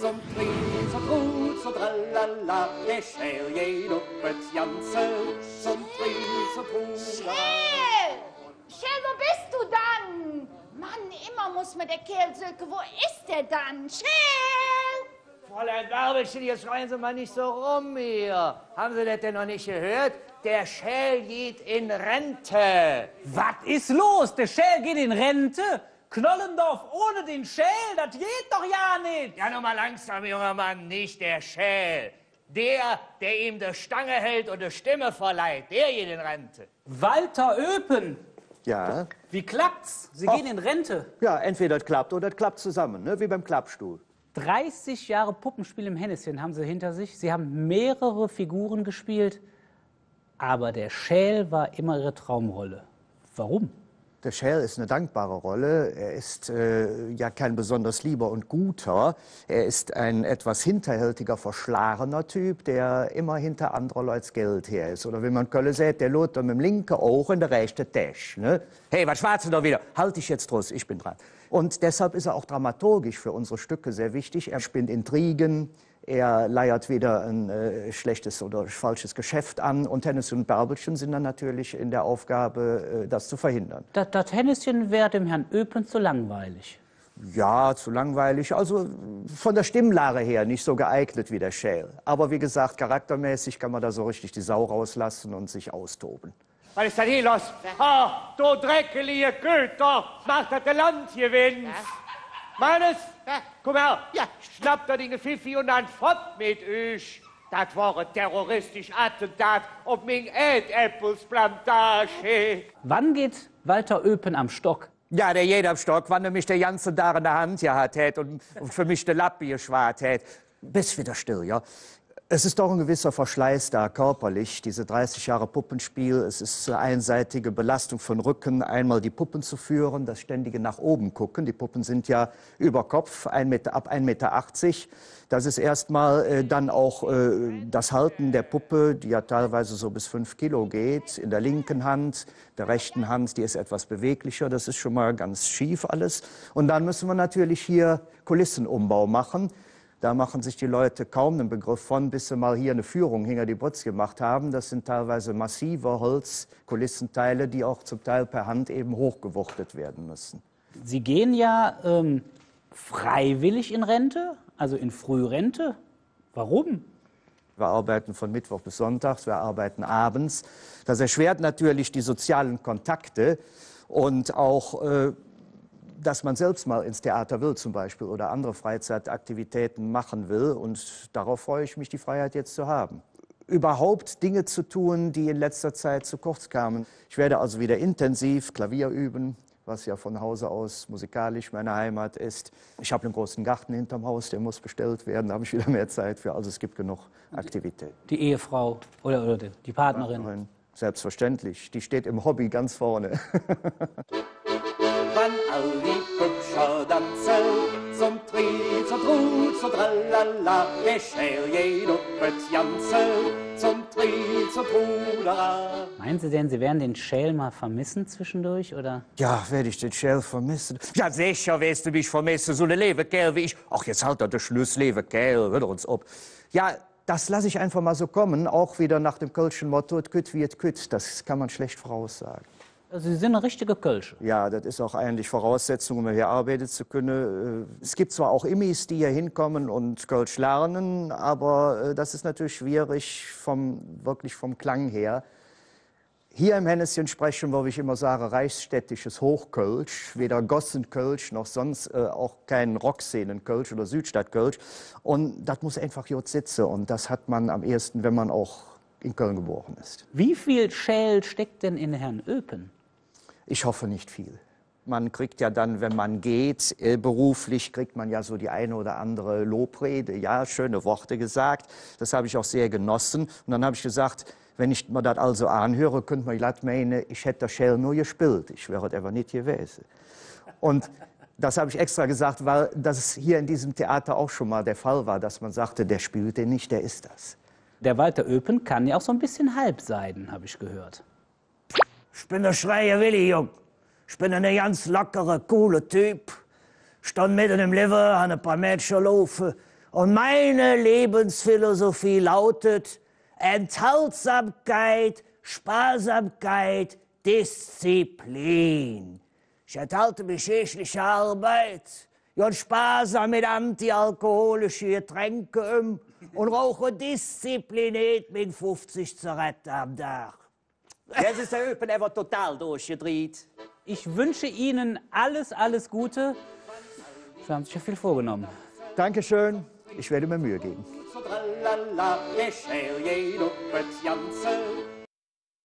zum Tri, zum Tru, zum Tralala, je schel, je duppet, Janze, zum Tri, zum Tru. Schell! Schell, wo bist du dann? Mann, immer muss mir der Kerl Sülke, wo ist der dann? Schell! Fräulein Bärbelchen, jetzt schreien Sie mal nicht so rum hier. Haben Sie das denn noch nicht gehört? Der Schell geht in Rente. Was ist los? Der Schell geht in Rente? Knollendorf ohne den Schäl, das geht doch ja nicht. Ja, nur mal langsam, junger Mann, nicht der Schäl. Der, der ihm die Stange hält und die Stimme verleiht, der geht in Rente. Walter Öpen. Ja. Wie klappt's? Sie Och. gehen in Rente. Ja, entweder das klappt oder das klappt zusammen, ne? wie beim Klappstuhl. 30 Jahre Puppenspiel im Hennesschen haben sie hinter sich. Sie haben mehrere Figuren gespielt, aber der Schäl war immer ihre Traumrolle. Warum? Der Shell ist eine dankbare Rolle. Er ist äh, ja kein besonders lieber und guter. Er ist ein etwas hinterhältiger, verschlagener Typ, der immer hinter anderer Leute Geld her ist. Oder wenn man Kölle sieht, der dann mit dem linken Auge in der rechten Tisch. Ne? Hey, was schwarzen da wieder? Halt dich jetzt draus, ich bin dran. Und deshalb ist er auch dramaturgisch für unsere Stücke sehr wichtig. Er spinnt Intrigen, er leiert wieder ein äh, schlechtes oder falsches Geschäft an. Und Hennesschen und Bärbelchen sind dann natürlich in der Aufgabe, äh, das zu verhindern. Das, das Hennesschen wäre dem Herrn Öpen zu langweilig. Ja, zu langweilig. Also von der Stimmlage her nicht so geeignet wie der Schäl. Aber wie gesagt, charaktermäßig kann man da so richtig die Sau rauslassen und sich austoben. Was ist denn hier los? Ha, du dreckelige Götter, macht das Land gewinnt. Ja. Meines, ja. komm her, ja. schnappt er den Pfiffi und dann fort mit euch. Das war ein terroristisch Attentat auf mein Erdäpfelsplantage. Wann geht Walter Öpen am Stock? Ja, der jeder am Stock, wann er mich der ganze Tag in der Hand gehabt hat und für mich der Lappi geschwart hat. Bis wieder still, ja. Es ist doch ein gewisser Verschleiß da körperlich, diese 30 Jahre Puppenspiel. Es ist eine einseitige Belastung von Rücken, einmal die Puppen zu führen, das ständige nach oben gucken. Die Puppen sind ja über Kopf, ein Meter, ab 1,80 Meter. Das ist erstmal äh, dann auch äh, das Halten der Puppe, die ja teilweise so bis 5 Kilo geht, in der linken Hand, der rechten Hand, die ist etwas beweglicher. Das ist schon mal ganz schief alles. Und dann müssen wir natürlich hier Kulissenumbau machen. Da machen sich die Leute kaum einen Begriff von, bis sie mal hier eine Führung hinter die Butz gemacht haben. Das sind teilweise massive Holzkulissenteile, die auch zum Teil per Hand eben hochgewuchtet werden müssen. Sie gehen ja ähm, freiwillig in Rente, also in Frührente. Warum? Wir arbeiten von Mittwoch bis Sonntags, wir arbeiten abends. Das erschwert natürlich die sozialen Kontakte und auch äh, dass man selbst mal ins Theater will zum Beispiel oder andere Freizeitaktivitäten machen will. Und darauf freue ich mich, die Freiheit jetzt zu haben. Überhaupt Dinge zu tun, die in letzter Zeit zu kurz kamen. Ich werde also wieder intensiv Klavier üben, was ja von Hause aus musikalisch meine Heimat ist. Ich habe einen großen Garten hinterm Haus, der muss bestellt werden, da habe ich wieder mehr Zeit für. Also es gibt genug Aktivität. Die Ehefrau oder, oder die Partnerin. Partnerin. Selbstverständlich, die steht im Hobby ganz vorne. herrlich hübscher Danzel. Zum Tri, zum Tru, zum Tralala, wir schäl jeduppet Janzel. Zum Tri, zum Trudera. Meinen Sie denn, Sie werden den Schäl mal vermissen zwischendurch, oder? Ja, werde ich den Schäl vermissen? Ja, sicher wirst du mich vermissen, so eine Kerl wie ich. Ach, jetzt halt doch den Schluss, Lebekerl, hört uns ob. Ja, das lasse ich einfach mal so kommen, auch wieder nach dem kölschen Motto, es kütt wie es kütt. Das kann man schlecht voraussagen. Also Sie sind eine richtige Kölsche. Ja, das ist auch eigentlich Voraussetzung, um hier arbeiten zu können. Äh, es gibt zwar auch Immis, die hier hinkommen und Kölsch lernen, aber äh, das ist natürlich schwierig vom, wirklich vom Klang her. Hier im Hennesschen sprechen wir, wie ich immer sage, reichsstädtisches Hochkölsch, weder Gossenkölsch noch sonst äh, auch kein Rockszenenkölsch oder Südstadtkölsch. Und das muss einfach jetzt sitzen. Und das hat man am ehesten, wenn man auch in Köln geboren ist. Wie viel Schäl steckt denn in Herrn Öpen? Ich hoffe nicht viel. Man kriegt ja dann, wenn man geht, äh, beruflich kriegt man ja so die eine oder andere Lobrede, ja, schöne Worte gesagt. Das habe ich auch sehr genossen. Und dann habe ich gesagt, wenn ich mir das also anhöre, könnte man glatt meinen, ich hätte der Schell nur gespielt. Ich wäre aber nicht gewesen. Und das habe ich extra gesagt, weil das hier in diesem Theater auch schon mal der Fall war, dass man sagte, der spielt den nicht, der ist das. Der Walter Öpen kann ja auch so ein bisschen halb sein, habe ich gehört. Ich bin der schreie Willi, Jung. Ich bin ein ne ganz lockere, coole Typ. Stand mitten im Liver, habe ein paar Mädchen laufen. Und meine Lebensphilosophie lautet Enthaltsamkeit, Sparsamkeit, Disziplin. Ich enthalte mich schädlicher Arbeit und sparsam mit antialkoholischen Getränken um und rauche diszipliniert mit 50 Zigaretten am Tag. Das ist der Öpen, er wird total durchgedreht. Ich wünsche Ihnen alles, alles Gute. Sie haben sich ja viel vorgenommen. Dankeschön. Ich werde mir Mühe geben.